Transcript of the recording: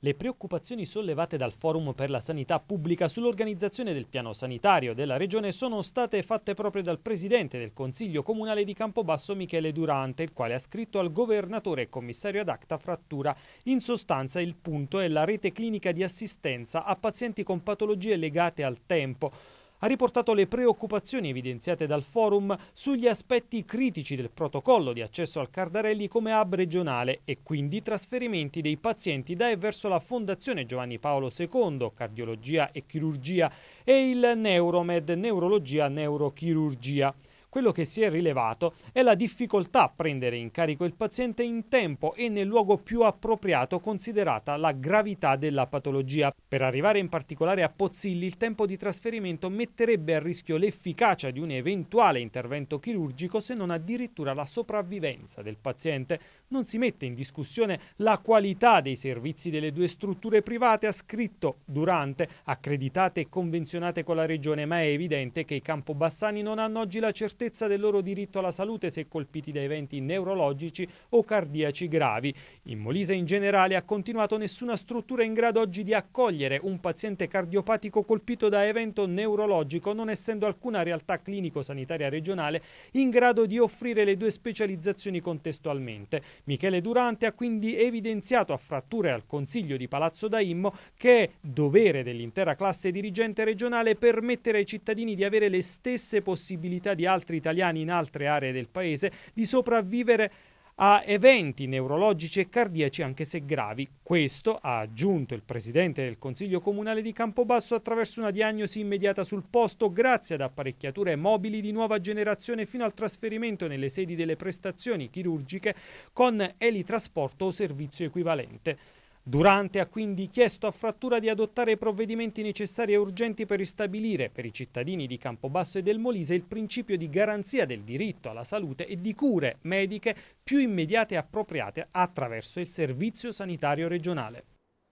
Le preoccupazioni sollevate dal Forum per la Sanità Pubblica sull'organizzazione del piano sanitario della Regione sono state fatte proprio dal Presidente del Consiglio Comunale di Campobasso Michele Durante, il quale ha scritto al Governatore e Commissario ad acta frattura. In sostanza il punto è la rete clinica di assistenza a pazienti con patologie legate al tempo ha riportato le preoccupazioni evidenziate dal forum sugli aspetti critici del protocollo di accesso al Cardarelli come hub regionale e quindi trasferimenti dei pazienti da e verso la Fondazione Giovanni Paolo II, cardiologia e chirurgia, e il Neuromed, neurologia neurochirurgia. Quello che si è rilevato è la difficoltà a prendere in carico il paziente in tempo e nel luogo più appropriato considerata la gravità della patologia. Per arrivare in particolare a Pozzilli il tempo di trasferimento metterebbe a rischio l'efficacia di un eventuale intervento chirurgico se non addirittura la sopravvivenza del paziente. Non si mette in discussione la qualità dei servizi delle due strutture private ha scritto durante, accreditate e convenzionate con la regione, ma è evidente che i Campobassani non hanno oggi la certezza certezza del loro diritto alla salute se colpiti da eventi neurologici o cardiaci gravi. In Molise in generale ha continuato nessuna struttura in grado oggi di accogliere un paziente cardiopatico colpito da evento neurologico, non essendo alcuna realtà clinico-sanitaria regionale in grado di offrire le due specializzazioni contestualmente. Michele Durante ha quindi evidenziato a fratture al Consiglio di Palazzo Daimmo che è dovere dell'intera classe dirigente regionale permettere ai cittadini di avere le stesse possibilità di altri altri italiani in altre aree del paese di sopravvivere a eventi neurologici e cardiaci anche se gravi. Questo, ha aggiunto il presidente del Consiglio Comunale di Campobasso, attraverso una diagnosi immediata sul posto grazie ad apparecchiature mobili di nuova generazione fino al trasferimento nelle sedi delle prestazioni chirurgiche con elitrasporto o servizio equivalente. Durante ha quindi chiesto a Frattura di adottare i provvedimenti necessari e urgenti per ristabilire per i cittadini di Campobasso e del Molise il principio di garanzia del diritto alla salute e di cure mediche più immediate e appropriate attraverso il servizio sanitario regionale.